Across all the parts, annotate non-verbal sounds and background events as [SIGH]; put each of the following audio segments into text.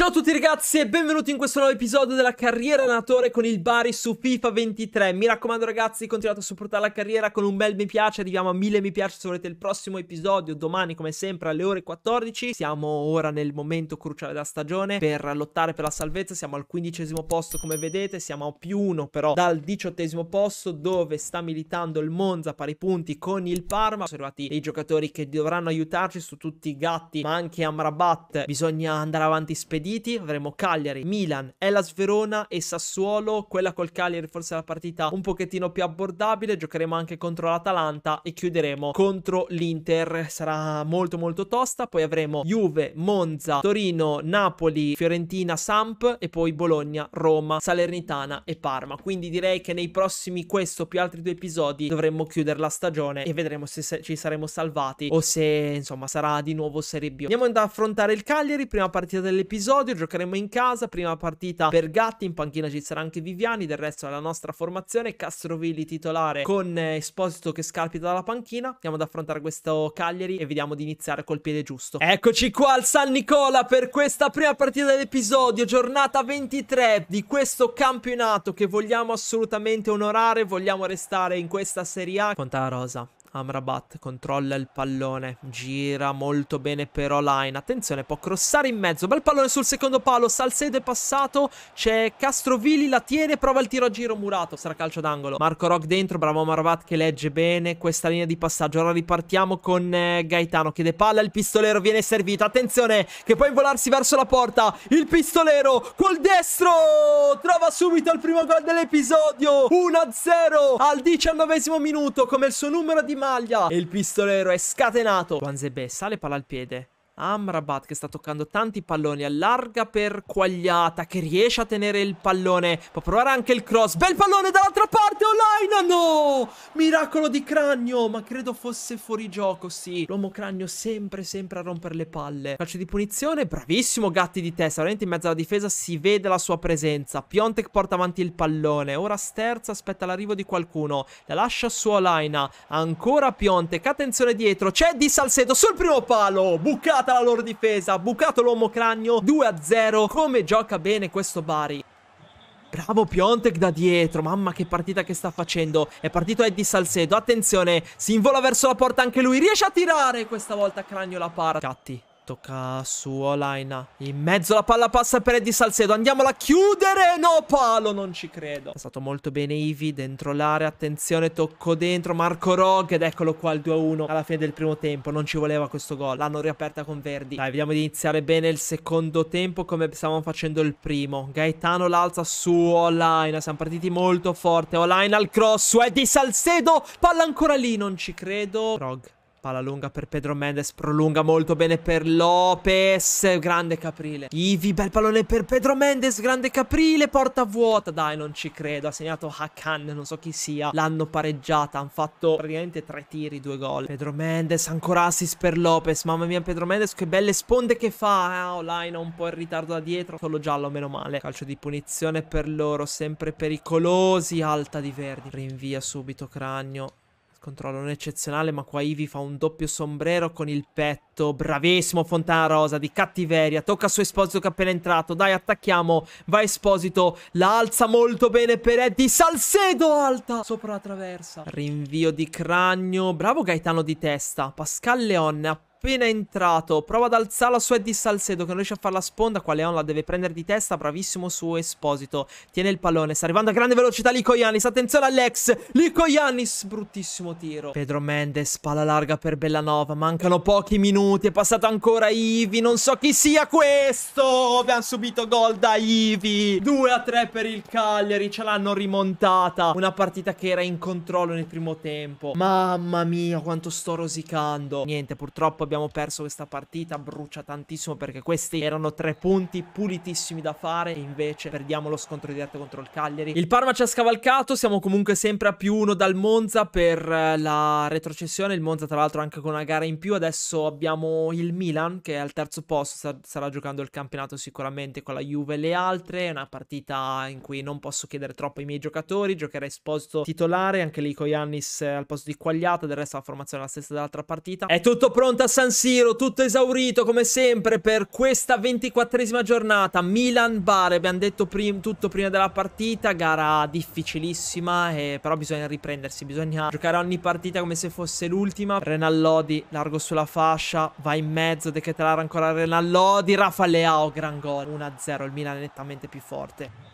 Ciao a tutti ragazzi e benvenuti in questo nuovo episodio della carriera allenatore con il Bari su FIFA 23 Mi raccomando ragazzi continuate a supportare la carriera con un bel mi piace Arriviamo a 1000 mi piace se volete il prossimo episodio domani come sempre alle ore 14 Siamo ora nel momento cruciale della stagione per lottare per la salvezza Siamo al quindicesimo posto come vedete Siamo a più uno però dal diciottesimo posto dove sta militando il Monza pari punti con il Parma Sono arrivati dei giocatori che dovranno aiutarci su tutti i gatti ma anche Amrabat Bisogna andare avanti spediti graditi, avremo Cagliari, Milan, Elas Verona e Sassuolo, quella col Cagliari forse è la partita un pochettino più abbordabile, giocheremo anche contro l'Atalanta e chiuderemo contro l'Inter, sarà molto molto tosta, poi avremo Juve, Monza, Torino, Napoli, Fiorentina, Samp e poi Bologna, Roma, Salernitana e Parma, quindi direi che nei prossimi questo più altri due episodi dovremmo chiudere la stagione e vedremo se ci saremo salvati o se insomma sarà di nuovo Serie B. Andiamo ad affrontare il Cagliari, prima partita dell'episodio episodio, giocheremo in casa, prima partita per Gatti, in panchina ci sarà anche Viviani, del resto è la nostra formazione, Castrovilli titolare con eh, Esposito che scalpita dalla panchina, andiamo ad affrontare questo Cagliari e vediamo di iniziare col piede giusto. Eccoci qua al San Nicola per questa prima partita dell'episodio, giornata 23 di questo campionato che vogliamo assolutamente onorare, vogliamo restare in questa Serie A. Conta la rosa. Amrabat controlla il pallone, gira molto bene per Olain, attenzione può crossare in mezzo, bel pallone sul secondo palo, Salcedo è passato, c'è Castrovilli, la tiene, prova il tiro a giro murato, sarà calcio d'angolo, Marco Rock dentro, bravo Amrabat che legge bene questa linea di passaggio, ora ripartiamo con eh, Gaetano, chiede palla, il pistolero viene servito, attenzione che può involarsi verso la porta, il pistolero col destro, trova subito il primo gol dell'episodio, 1-0 al diciannovesimo minuto come il suo numero di maglia e il pistolero è scatenato. Wanzebe sale palla al piede Amrabat che sta toccando tanti palloni, allarga per Quagliata che riesce a tenere il pallone, può provare anche il cross, bel pallone dall'altra parte, Olaina, no! Miracolo di Cragno, ma credo fosse fuori gioco, sì, l'uomo Cragno sempre sempre a rompere le palle. Calcio di punizione, bravissimo Gatti di testa, veramente in mezzo alla difesa si vede la sua presenza, Piontek porta avanti il pallone, ora Sterza aspetta l'arrivo di qualcuno, la lascia su Olaina, ancora Piontek, attenzione dietro, c'è Di Salcedo sul primo palo, bucata! Saltata la loro difesa, bucato l'uomo cranio, 2-0. Come gioca bene questo Bari. Bravo Piontek da dietro, mamma che partita che sta facendo. È partito Eddie Salcedo, attenzione, si invola verso la porta anche lui, riesce a tirare questa volta Cranio la para. Catti, Tocca su Olaina. In mezzo la palla passa per Eddie Salcedo. Andiamola a chiudere. No, palo, non ci credo. È stato molto bene Ivi dentro l'area. Attenzione, tocco dentro. Marco Rog ed eccolo qua il 2-1 alla fine del primo tempo. Non ci voleva questo gol. L'hanno riaperta con Verdi. Dai, vediamo di iniziare bene il secondo tempo come stavamo facendo il primo. Gaetano l'alza su Olaina. Siamo partiti molto forte. Olaina al cross su Eddie Salcedo. Palla ancora lì, non ci credo. Rog Palla lunga per Pedro Mendes, prolunga molto bene per Lopez, grande Caprile. Ivi, bel pallone per Pedro Mendes, grande Caprile, porta vuota. Dai, non ci credo, ha segnato Hakan, non so chi sia. L'hanno pareggiata, hanno fatto praticamente tre tiri, due gol. Pedro Mendes, ancora assist per Lopez. Mamma mia, Pedro Mendes, che belle sponde che fa. Ah, eh. Laino, un po' in ritardo da dietro, solo giallo, meno male. Calcio di punizione per loro, sempre pericolosi. Alta di Verdi, rinvia subito Cragno controllo non eccezionale, ma qua Ivi fa un doppio sombrero con il petto. Bravissimo Fontana Rosa di cattiveria. Tocca su Esposito che è appena entrato. Dai, attacchiamo. Va Esposito. La alza molto bene per Eddie. Salcedo alta sopra la traversa. Rinvio di cranio. Bravo Gaetano di testa. Pascal Leon appena appena entrato. Prova ad alzare la sua Eddie Salcedo che non riesce a fare la sponda. Qua Leon la deve prendere di testa. Bravissimo suo Esposito. Tiene il pallone. Sta arrivando a grande velocità Lico Iannis. Attenzione all'ex. Lico Iannis. Bruttissimo tiro. Pedro Mendes. Palla larga per Bellanova. Mancano pochi minuti. È passato ancora Ivi. Non so chi sia questo. Abbiamo subito gol da Ivi. 2 a 3 per il Cagliari. Ce l'hanno rimontata. Una partita che era in controllo nel primo tempo. Mamma mia quanto sto rosicando. Niente purtroppo abbiamo perso questa partita brucia tantissimo perché questi erano tre punti pulitissimi da fare e invece perdiamo lo scontro diretto contro il Cagliari. Il Parma ci ha scavalcato, siamo comunque sempre a più uno dal Monza per eh, la retrocessione, il Monza tra l'altro anche con una gara in più, adesso abbiamo il Milan che è al terzo posto, sarà giocando il campionato sicuramente con la Juve e le altre, è una partita in cui non posso chiedere troppo ai miei giocatori, giocherà esposto titolare, anche lì con Iannis eh, al posto di Quagliata, del resto la formazione è la stessa dell'altra partita. È tutto pronto a San Siro, tutto esaurito come sempre per questa ventiquattresima giornata. Milan-Bari, abbiamo detto prim tutto prima della partita, gara difficilissima, eh, però bisogna riprendersi, bisogna giocare ogni partita come se fosse l'ultima. Renallodi, largo sulla fascia, va in mezzo, Decatelara ancora Renallodi, Rafa Leao, gran gol. 1-0, il Milan è nettamente più forte.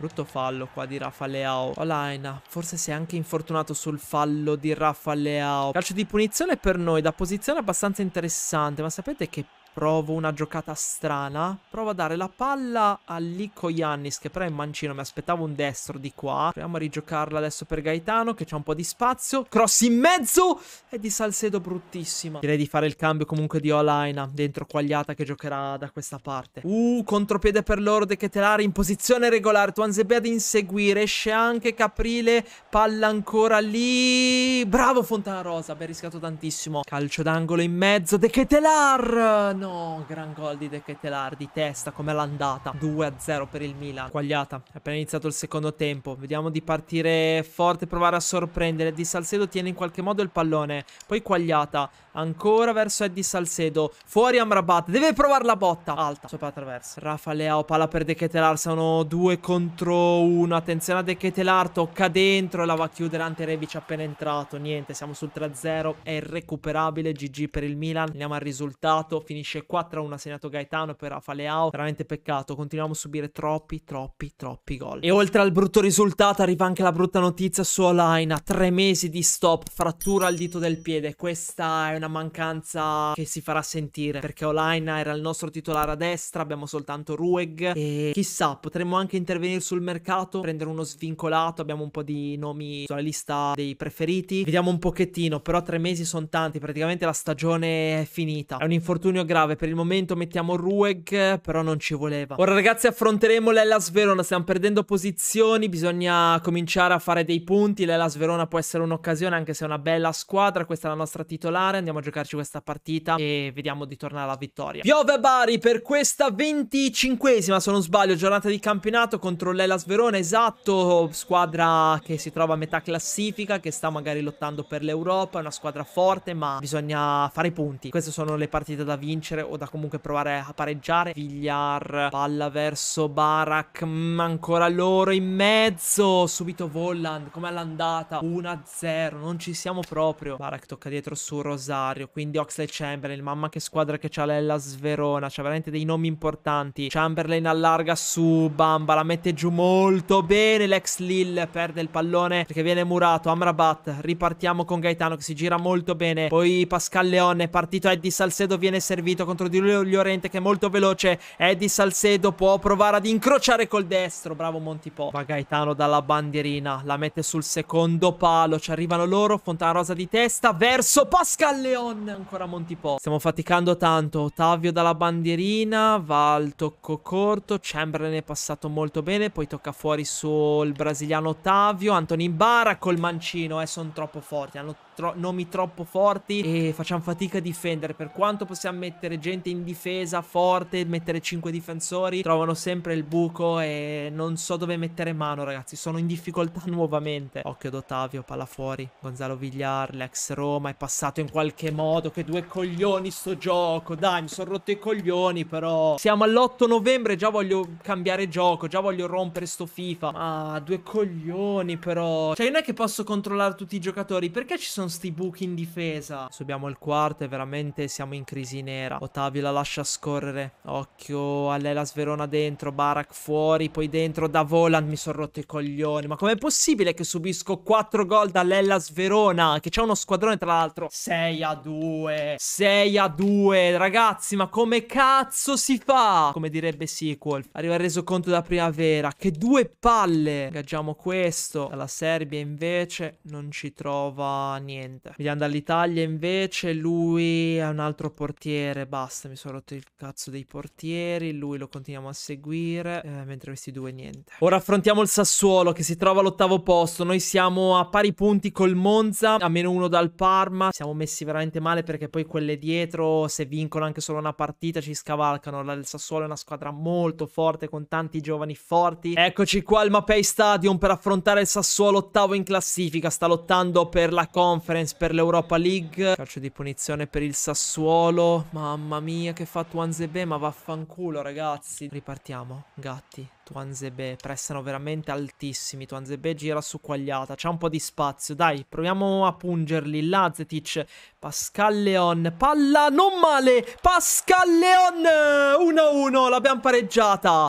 Brutto fallo qua di Rafa Leao. Olaina, oh, forse sei anche infortunato sul fallo di Rafa Leao. Calcio di punizione per noi, da posizione abbastanza interessante, ma sapete che Provo una giocata strana. Provo a dare la palla a Lico Yannis, che però è in mancino. Mi aspettavo un destro di qua. Proviamo a rigiocarla adesso per Gaetano, che c'è un po' di spazio. Cross in mezzo! E di Salcedo bruttissima. Direi di fare il cambio comunque di Olaina. Dentro Quagliata che giocherà da questa parte. Uh, contropiede per loro. De Ketelari in posizione regolare. Tuanzebe ad inseguire. Esce anche Caprile. Palla ancora lì. Bravo Fontana Rosa. Abbiamo rischiato tantissimo. Calcio d'angolo in mezzo. De Ketelar! No, gran gol di De Ketelar di testa com'è l'andata. 2-0 per il Milan. Quagliata. È appena iniziato il secondo tempo. Vediamo di partire forte, provare a sorprendere. Di Salcedo tiene in qualche modo il pallone. Poi Quagliata. Ancora verso Eddie Salcedo. Fuori Amrabat. Deve provare la botta. Alta. Sopra attraverso. Rafa Leao. Palla per De Ketelar. Sono 2 contro 1. Attenzione a De Ketelar. Tocca dentro. La va a chiudere Ante Rebic appena entrato. Niente, siamo sul 3-0. È irrecuperabile. GG per il Milan. Andiamo al risultato. Finisce finisce 4-1 segnato Gaetano per Rafa Leao. Veramente peccato, continuiamo a subire troppi, troppi, troppi gol. E oltre al brutto risultato arriva anche la brutta notizia su Olaina. Tre mesi di stop, frattura al dito del piede. Questa è una mancanza che si farà sentire perché Olaina era il nostro titolare a destra, abbiamo soltanto Rueg e chissà, potremmo anche intervenire sul mercato, prendere uno svincolato, abbiamo un po' di nomi sulla lista dei preferiti. Vediamo un pochettino, però tre mesi sono tanti, praticamente la stagione è finita. È un infortunio grave grave. Per il momento mettiamo Rueg, però non ci voleva. Ora ragazzi affronteremo l'Ellas Verona. Stiamo perdendo posizioni, bisogna cominciare a fare dei punti. L'Ellas Verona può essere un'occasione, anche se è una bella squadra. Questa è la nostra titolare. Andiamo a giocarci questa partita e vediamo di tornare alla vittoria. Piove Bari per questa 25esima, se non sbaglio, giornata di campionato contro l'Ellas Verona. Esatto, squadra che si trova a metà classifica, che sta magari lottando per l'Europa. È una squadra forte, ma bisogna fare i punti. Queste sono le partite da vincere vincere o da comunque provare a pareggiare. Villar, palla verso Barak, ma mm, ancora loro in mezzo. Subito Volland, come all'andata? 1-0, non ci siamo proprio. Barak tocca dietro su Rosario, quindi Oxley Chamberlain, mamma che squadra che c'ha l'Ella Sverona, c'ha veramente dei nomi importanti. Chamberlain allarga su Bamba, la mette giù molto bene, l'ex Lil perde il pallone perché viene murato, Amrabat, ripartiamo con Gaetano che si gira molto bene, poi Pascal Leone partito, Eddie Salcedo viene servito partito contro di lui Llorente che è molto veloce. Eddie Salcedo può provare ad incrociare col destro. Bravo Montipò. Va Gaetano dalla bandierina. La mette sul secondo palo. Ci arrivano loro. Fontana Rosa di testa verso Pascal Leon. Ancora Montipò. Stiamo faticando tanto. Ottavio dalla bandierina. Va al tocco corto. Chamberlain è passato molto bene. Poi tocca fuori sul brasiliano Ottavio. Antonin Barra col mancino. Eh, sono troppo forti. Hanno tro nomi troppo forti e facciamo fatica a difendere. Per quanto possiamo mettere gente in difesa forte, mettere 5 difensori, trovano sempre il buco e non so dove mettere mano, ragazzi. Sono in difficoltà [LAUGHS] nuovamente. Occhio d'Ottavio palla fuori. Gonzalo Vigliar, l'ex Roma, è passato in qualche modo. Che due coglioni sto gioco. Dai, mi sono rotto i coglioni, però. Siamo all'8 novembre, già voglio cambiare gioco, già voglio rompere sto FIFA. ma due coglioni, però. Cioè, non è che posso controllare tutti i giocatori. Perché ci sono sti buchi in difesa. Subiamo il quarto e veramente siamo in crisi nera. Ottavio la lascia scorrere. Occhio, Allelas Verona dentro, Barak fuori, poi dentro da Volant. Mi sono rotto i coglioni. Ma com'è possibile che subisco 4 gol da Allelas Verona? Che c'è uno squadrone tra l'altro. 6 a 2. 6 a 2. Ragazzi, ma come cazzo si fa? Come direbbe Sequel. Arriva il resoconto da primavera. Che due palle. Ingaggiamo questo. Dalla Serbia invece non ci trova niente niente. Vediamo dall'Italia invece, lui è un altro portiere, basta, mi sono rotto il cazzo dei portieri, lui lo continuiamo a seguire, eh, mentre questi due niente. Ora affrontiamo il Sassuolo che si trova all'ottavo posto, noi siamo a pari punti col Monza, a meno uno dal Parma, siamo messi veramente male perché poi quelle dietro se vincono anche solo una partita ci scavalcano, il Sassuolo è una squadra molto forte con tanti giovani forti. Eccoci qua al Mapei Stadium per affrontare il Sassuolo ottavo in classifica, sta lottando per la Conf. Conference per l'Europa League. Calcio di punizione per il Sassuolo. Mamma mia, che fa Tuanzebe, ma vaffanculo, ragazzi. Ripartiamo, gatti. Tuanzebe, pressano veramente altissimi. Tuanzebe gira su Quagliata, c'è un po' di spazio. Dai, proviamo a pungerli. Lazetic, Pascal Leon, palla non male. Pascal Leon, 1-1, l'abbiamo pareggiata.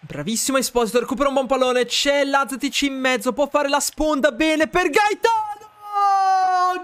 Bravissimo Esposito, recupera un buon pallone, c'è Lazetic in mezzo, può fare la sponda, bene per Gaeta!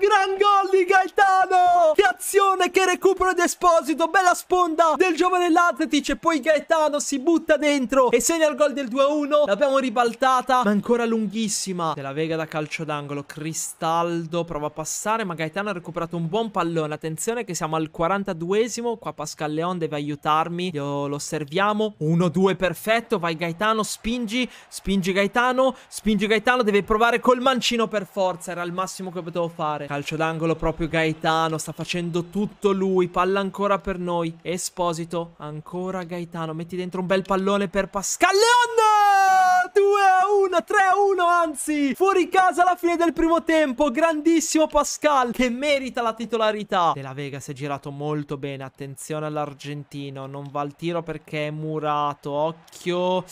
gran gol di Gaetano che azione che recupero di Esposito bella sponda del giovane Latetic e poi Gaetano si butta dentro e segna il gol del 2-1 l'abbiamo ribaltata ma ancora lunghissima della Vega da calcio d'angolo Cristaldo prova a passare ma Gaetano ha recuperato un buon pallone attenzione che siamo al 42esimo qua Pascal Leon deve aiutarmi lo, lo serviamo 1-2 perfetto vai Gaetano spingi spingi Gaetano spingi Gaetano deve provare col mancino per forza era il massimo che potevo fare Calcio d'angolo proprio Gaetano, sta facendo tutto lui, palla ancora per noi. Esposito, ancora Gaetano, metti dentro un bel pallone per Pascal Leon! 2 a 1, 3 a 1 anzi Fuori casa alla fine del primo tempo Grandissimo Pascal che merita la titolarità De La Vega si è girato molto bene Attenzione all'argentino Non va al tiro perché è murato Occhio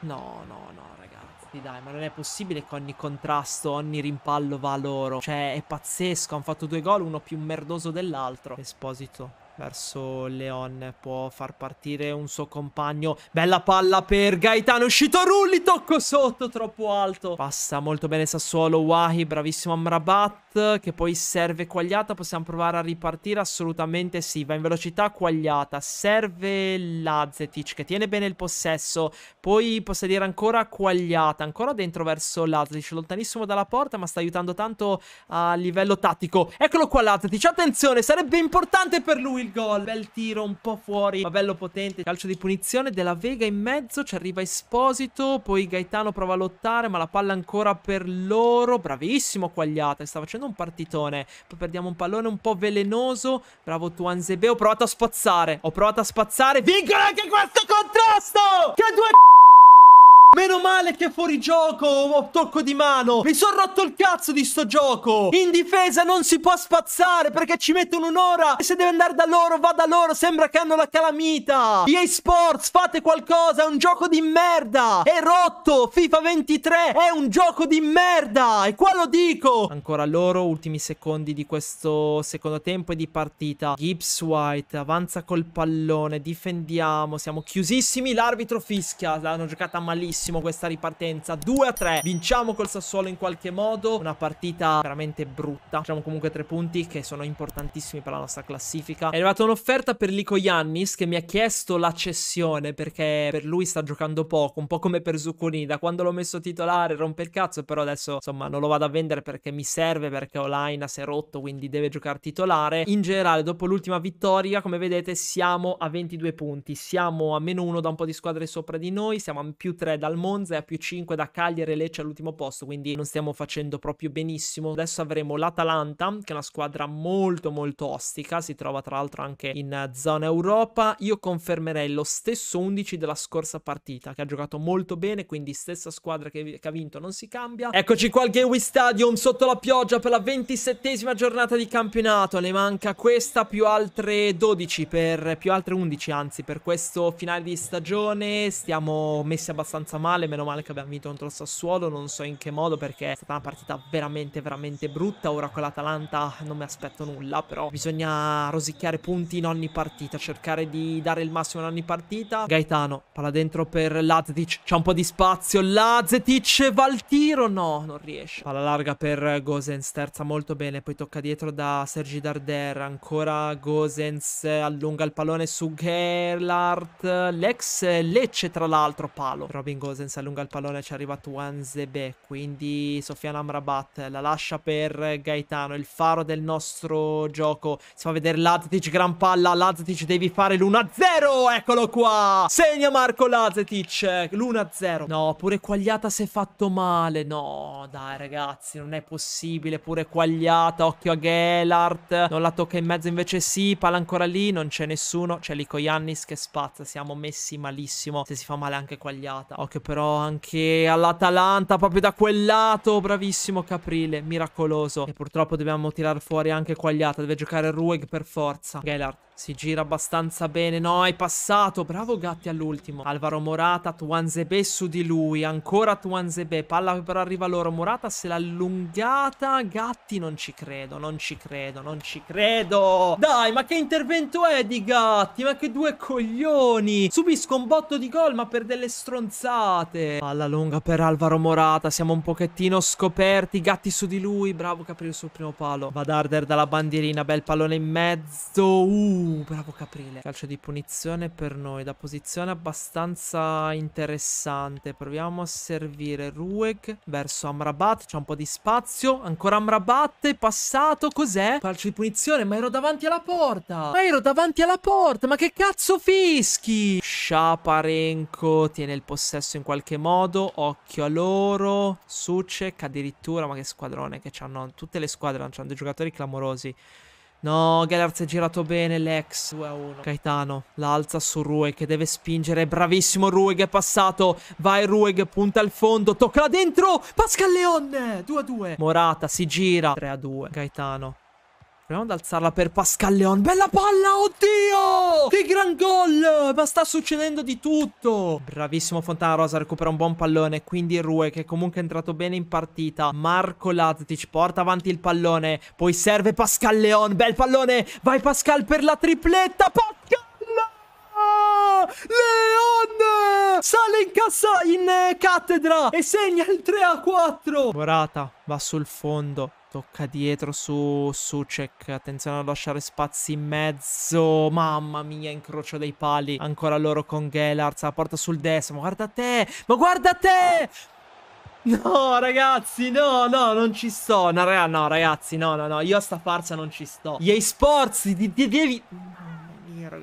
No, no, no ragazzi. Ragazzi, dai, ma non è possibile che ogni contrasto, ogni rimpallo va a loro. Cioè, è pazzesco. Hanno fatto due gol, uno più merdoso dell'altro. Esposito verso Leon. Può far partire un suo compagno. Bella palla per Gaetano. Uscito Rulli, tocco sotto, troppo alto. Passa molto bene Sassuolo. Wahi, bravissimo Amrabat, che poi serve quagliata. Possiamo provare a ripartire? Assolutamente sì. Va in velocità quagliata. Serve Lazetic che tiene bene il possesso. Poi posso dire ancora quagliata. Ancora dentro verso Lazetic lontanissimo dalla porta, ma sta aiutando tanto a livello tattico. Eccolo qua Lazetic Attenzione, sarebbe importante per lui il gol. Bel tiro un po' fuori, ma bello potente. Calcio di punizione della Vega in mezzo. Ci arriva Esposito. Poi Gaetano prova a lottare, ma la palla ancora per loro. Bravissimo Quagliata. Sta facendo un partitone. Poi perdiamo un pallone un po' velenoso. Bravo Tuanzebe. Ho provato a spazzare. Ho provato a spazzare. Vincono anche questo contrasto! Che due Meno male che fuori gioco ho tocco di mano. Mi sono rotto il cazzo di sto gioco. In difesa non si può spazzare perché ci mettono un'ora. E se deve andare da loro, va da loro. Sembra che hanno la calamita. EA Sports, fate qualcosa. È un gioco di merda. È rotto. FIFA 23 è un gioco di merda. E qua lo dico. Ancora loro, ultimi secondi di questo secondo tempo e di partita. Gibbs White avanza col pallone. Difendiamo. Siamo chiusissimi. L'arbitro fischia. L'hanno giocata malissimo benissimo questa ripartenza 2 a 3 vinciamo col Sassuolo in qualche modo una partita veramente brutta facciamo comunque tre punti che sono importantissimi per la nostra classifica è arrivata un'offerta per Lico Yannis che mi ha chiesto la cessione perché per lui sta giocando poco un po' come per Zucconi da quando l'ho messo titolare rompe il cazzo però adesso insomma non lo vado a vendere perché mi serve perché Olaina si è rotto quindi deve giocare titolare in generale dopo l'ultima vittoria come vedete siamo a 22 punti siamo a meno 1 da un po' di squadre sopra di noi siamo a più 3 dal dal Monza e a più 5 da Cagliari e Lecce all'ultimo posto, quindi non stiamo facendo proprio benissimo. Adesso avremo l'Atalanta, che è una squadra molto molto ostica, si trova tra l'altro anche in eh, zona Europa. Io confermerei lo stesso 11 della scorsa partita, che ha giocato molto bene, quindi stessa squadra che, che ha vinto, non si cambia. Eccoci qua al Gateway Stadium, sotto la pioggia per la 27esima giornata di campionato, ne manca questa più altre 12 per più altre 11 anzi per questo finale di stagione stiamo messi abbastanza male male, meno male che abbiamo vinto contro il Sassuolo, non so in che modo perché è stata una partita veramente veramente brutta, ora con l'Atalanta non mi aspetto nulla, però bisogna rosicchiare punti in ogni partita, cercare di dare il massimo in ogni partita. Gaetano, palla dentro per Lazetic, c'è un po' di spazio, Lazetic va al tiro, no, non riesce. Palla larga per Gosens, terza molto bene, poi tocca dietro da Sergi Darder, ancora Gosens allunga il pallone su Gerlart, l'ex Lecce tra l'altro palo, Robin Gosens senza si allunga il pallone, ci è arrivato Tuanzebe, quindi Sofiano Amrabat la lascia per Gaetano, il faro del nostro gioco, si fa vedere Lazetic, gran palla, Lazetic, devi fare l'1-0, eccolo qua, segna Marco Lazetic. l'1-0, no, pure Quagliata si è fatto male, no, dai ragazzi, non è possibile, pure Quagliata, occhio a Gellart. non la tocca in mezzo invece sì, palla ancora lì, non c'è nessuno, c'è Lico Yannis che spazza, siamo messi malissimo, se si fa male anche Quagliata, occhio però anche all'Atalanta, proprio da quel lato. Bravissimo Caprile, miracoloso. E purtroppo dobbiamo tirare fuori anche Quagliata, deve giocare Rueg per forza. Gailard. Si gira abbastanza bene. No, è passato. Bravo Gatti all'ultimo. Alvaro Morata, Tuanzebe su di lui. Ancora Tuanzebe. Palla che però arriva loro. Morata se l'ha allungata. Gatti non ci credo, non ci credo, non ci credo. Dai, ma che intervento è di Gatti? Ma che due coglioni. Subisco un botto di gol, ma per delle stronzate. Palla lunga per Alvaro Morata. Siamo un pochettino scoperti. Gatti su di lui. Bravo Caprio sul primo palo. Va Darder dalla bandierina. Bel pallone in mezzo. Uh. Uh, bravo Caprile. Calcio di punizione per noi, da posizione abbastanza interessante. Proviamo a servire Rueg verso Amrabat. C'è un po' di spazio. Ancora Amrabat, È passato. Cos'è? Calcio di punizione, ma ero davanti alla porta. Ma ero davanti alla porta. Ma che cazzo fischi? Sciaparenko tiene il possesso in qualche modo. Occhio a loro. Sucek addirittura, ma che squadrone che hanno. Tutte le squadre lanciando dei giocatori clamorosi. No, Gellert si è girato bene l'ex 2-1. Gaetano la alza su Rueg che deve spingere. Bravissimo Rueg è passato. Vai Rueg, punta al fondo, tocca là dentro. Pascal Leon 2-2. Morata si gira 3-2. Gaetano Proviamo ad alzarla per Pascal Leon. Bella palla, oddio! Che gran gol! Ma sta succedendo di tutto! Bravissimo Fontana Rosa, recupera un buon pallone. Quindi Rue, che comunque è entrato bene in partita. Marco Lazzic porta avanti il pallone. Poi serve Pascal Leon. Bel pallone! Vai Pascal per la tripletta! Pascal! Leon! Sale in cassa in eh, cattedra e segna il 3 a 4. Morata va sul fondo. Tocca dietro su Sucek. Attenzione a lasciare spazi in mezzo. Mamma mia, incrocio dei pali. Ancora loro con Gellards. La porta sul destro. Ma guarda te! Ma guarda te! No, ragazzi, no, no, non ci sto. No, ragazzi, no, no, no. Io a sta farsa non ci sto. Gli esports, devi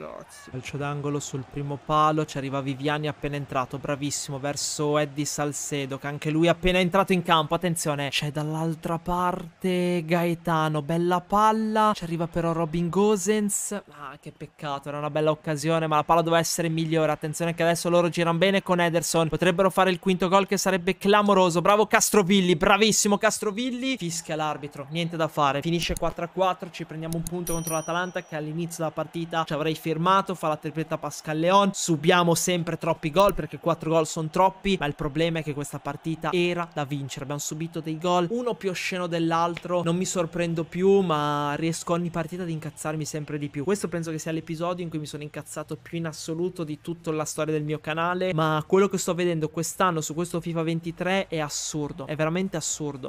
ragazzi. Calcio d'angolo sul primo palo, ci arriva Viviani appena entrato, bravissimo, verso Eddie Salcedo che anche lui appena entrato in campo, attenzione, c'è dall'altra parte Gaetano, bella palla, ci arriva però Robin Gosens, ah che peccato, era una bella occasione ma la palla doveva essere migliore, attenzione che adesso loro girano bene con Ederson, potrebbero fare il quinto gol che sarebbe clamoroso, bravo Castrovilli, bravissimo Castrovilli, fischia l'arbitro, niente da fare, finisce 4-4, ci prendiamo un punto contro l'Atalanta che all'inizio della partita ci avrei fermato firmato, fa la tripletta Pascal Leon, subiamo sempre troppi gol perché 4 gol sono troppi, ma il problema è che questa partita era da vincere, abbiamo subito dei gol, uno più osceno dell'altro, non mi sorprendo più, ma riesco ogni partita ad incazzarmi sempre di più. Questo penso che sia l'episodio in cui mi sono incazzato più in assoluto di tutta la storia del mio canale, ma quello che sto vedendo quest'anno su questo FIFA 23 è assurdo, è veramente assurdo.